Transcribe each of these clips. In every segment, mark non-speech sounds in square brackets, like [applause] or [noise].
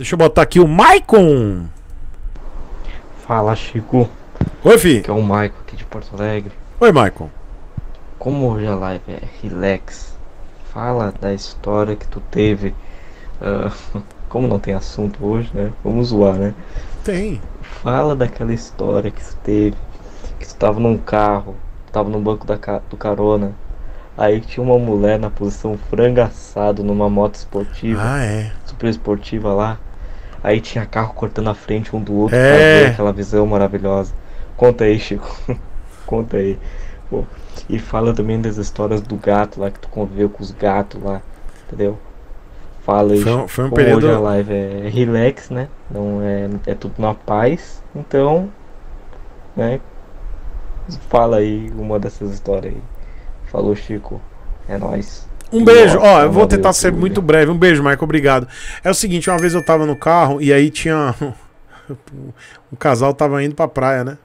Deixa eu botar aqui o Maicon. Fala, Chico. Oi, Fih. Que é o Maicon aqui de Porto Alegre. Oi, Maicon. Como hoje a live é relax, fala da história que tu teve. Uh, [laughs] como não tem assunto hoje, né? Vamos zoar, né? Tem. Fala daquela história que tu teve. Que tu tava num carro, tava no banco da, do carona. Aí tinha uma mulher na posição frango assado numa moto esportiva. Ah, é. Super esportiva lá. Aí tinha carro cortando a frente um do outro é. aquela visão maravilhosa. Conta aí, Chico. [laughs] Conta aí. Pô. E fala também das histórias do gato lá, que tu conviveu com os gatos lá, entendeu? Fala aí. Foi, um, foi um período... Hoje a live é relax, né? Não é, é tudo na paz. Então, né? Fala aí uma dessas histórias aí. Falou, Chico. É nóis. Um beijo. Ó, oh, eu vou tentar ser muito breve. Um beijo, Marco. Obrigado. É o seguinte, uma vez eu tava no carro e aí tinha. [laughs] um casal tava indo pra praia, né?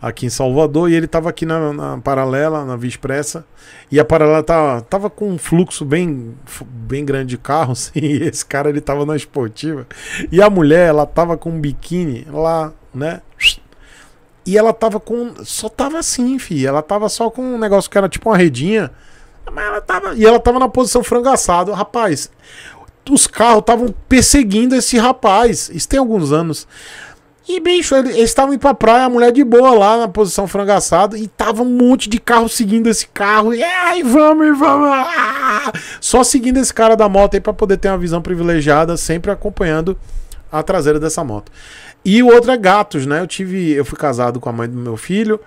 Aqui em Salvador, e ele tava aqui na, na paralela, na Via Expressa, e a paralela tava, tava com um fluxo bem, bem grande de carros, [laughs] assim, e esse cara ele tava na esportiva, e a mulher, ela tava com um biquíni lá, né? E ela tava com. Só tava assim, fi. Ela tava só com um negócio que era tipo uma redinha, mas ela tava. E ela tava na posição frango Rapaz, os carros estavam perseguindo esse rapaz. Isso tem alguns anos. E, bicho, eles estavam indo pra praia, a mulher de boa lá na posição frango e tava um monte de carro seguindo esse carro. E ai, vamos, vamos! Ah! Só seguindo esse cara da moto aí pra poder ter uma visão privilegiada, sempre acompanhando a traseira dessa moto. E o outro é gatos, né? Eu tive. Eu fui casado com a mãe do meu filho.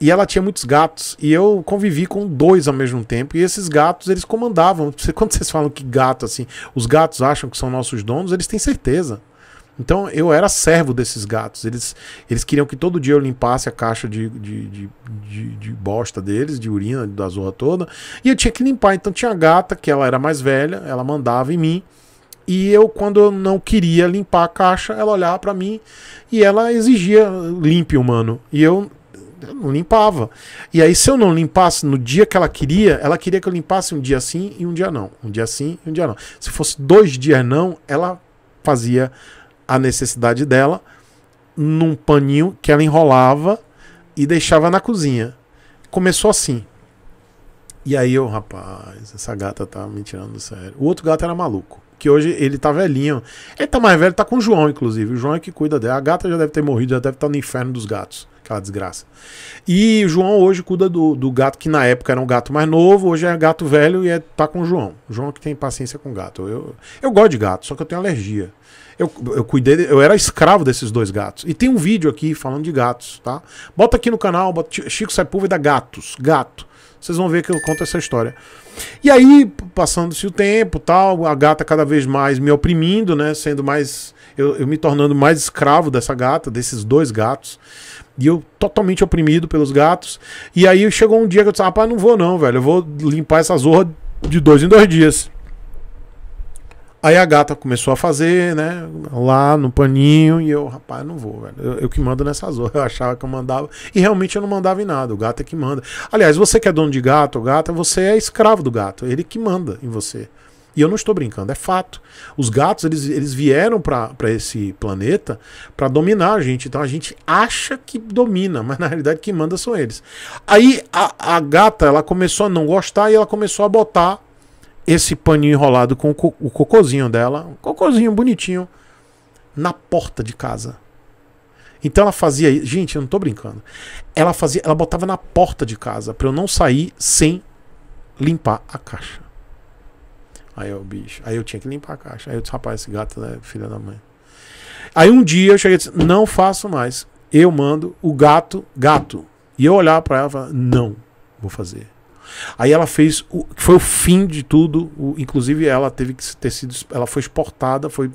E ela tinha muitos gatos. E eu convivi com dois ao mesmo tempo. E esses gatos, eles comandavam. [laughs] Quando vocês falam que gato, assim, os gatos acham que são nossos donos, eles têm certeza. Então eu era servo desses gatos. Eles, eles queriam que todo dia eu limpasse a caixa de, de, de, de, de bosta deles, de urina, da zorra toda. E eu tinha que limpar. Então tinha a gata, que ela era mais velha, ela mandava em mim. E eu, quando eu não queria limpar a caixa, ela olhava para mim e ela exigia limpe, humano. E eu eu não limpava. E aí, se eu não limpasse no dia que ela queria, ela queria que eu limpasse um dia sim e um dia não. Um dia sim e um dia não. Se fosse dois dias não, ela fazia a necessidade dela num paninho que ela enrolava e deixava na cozinha. Começou assim. E aí eu, rapaz, essa gata tá me tirando do sério. O outro gato era maluco que hoje ele tá velhinho. Ele tá mais velho, tá com o João, inclusive. O João é que cuida dela. A gata já deve ter morrido, já deve estar tá no inferno dos gatos. Aquela desgraça. E o João hoje cuida do, do gato que na época era um gato mais novo, hoje é gato velho e é, tá com o João. O João é que tem paciência com gato. Eu, eu gosto de gato, só que eu tenho alergia. Eu, eu cuidei, eu era escravo desses dois gatos. E tem um vídeo aqui falando de gatos, tá? Bota aqui no canal, bota, Chico Sepúlveda Gatos, gato. Vocês vão ver que eu conto essa história. E aí, passando-se o tempo, tal, a gata cada vez mais me oprimindo, né? Sendo mais. Eu, eu me tornando mais escravo dessa gata, desses dois gatos. E eu totalmente oprimido pelos gatos. E aí chegou um dia que eu disse: ah, rapaz, não vou não, velho. Eu vou limpar essa zorra de dois em dois dias. Aí a gata começou a fazer, né? Lá no paninho, e eu, rapaz, não vou, velho. Eu, eu, que mando nessas [laughs] horas. Eu achava que eu mandava. E realmente eu não mandava em nada. O gato é que manda. Aliás, você que é dono de gato ou gata, você é escravo do gato. Ele que manda em você. E eu não estou brincando, é fato. Os gatos, eles, eles vieram para esse planeta para dominar a gente. Então a gente acha que domina, mas na realidade quem manda são eles. Aí a, a gata, ela começou a não gostar e ela começou a botar esse paninho enrolado com o, co o cocôzinho dela, um cocôzinho bonitinho, na porta de casa. Então ela fazia, gente, eu não tô brincando. Ela fazia, ela botava na porta de casa para eu não sair sem limpar a caixa. Aí eu, bicho, aí eu tinha que limpar a caixa. Aí eu disse, rapaz, esse gato é né, filha da mãe. Aí um dia eu cheguei e disse, não faço mais. Eu mando o gato, gato. E eu olhar para ela e falava, não, vou fazer. Aí ela fez o foi o fim de tudo, o, inclusive ela teve que ter sido ela foi exportada, foi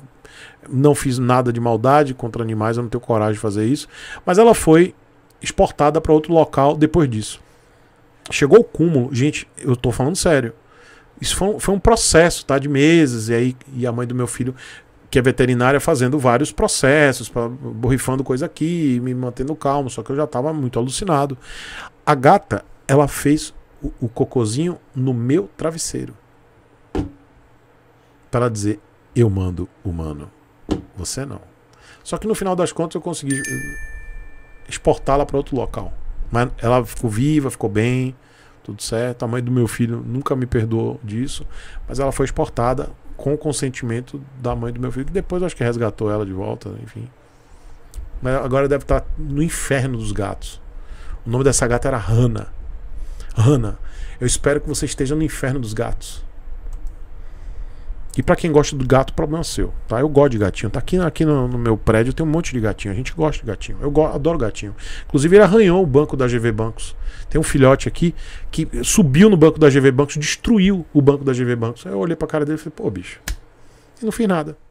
não fiz nada de maldade contra animais, eu não tenho coragem de fazer isso, mas ela foi exportada para outro local depois disso. Chegou o cúmulo, gente, eu estou falando sério. Isso foi um, foi um processo, tá, de meses e aí e a mãe do meu filho que é veterinária fazendo vários processos, pra, borrifando coisa aqui, me mantendo calmo, só que eu já estava muito alucinado. A gata, ela fez o, o cocozinho no meu travesseiro. Para dizer, eu mando humano. Você não. Só que no final das contas eu consegui eh, exportá-la para outro local. Mas ela ficou viva, ficou bem, tudo certo. A mãe do meu filho nunca me perdoou disso, mas ela foi exportada com o consentimento da mãe do meu filho, que depois acho que resgatou ela de volta, enfim. Mas agora deve estar no inferno dos gatos. O nome dessa gata era Hannah. Hannah, eu espero que você esteja no inferno dos gatos. E para quem gosta do gato, problema é seu, tá? Eu gosto de gatinho. Tá aqui, aqui no, no, meu prédio tem um monte de gatinho. A gente gosta de gatinho. Eu go, adoro gatinho. Inclusive ele arranhou o banco da GV Bancos. Tem um filhote aqui que subiu no banco da GV Bancos, destruiu o banco da GV Bancos. Aí eu olhei para cara dele e falei: "Pô, bicho". E não fiz nada.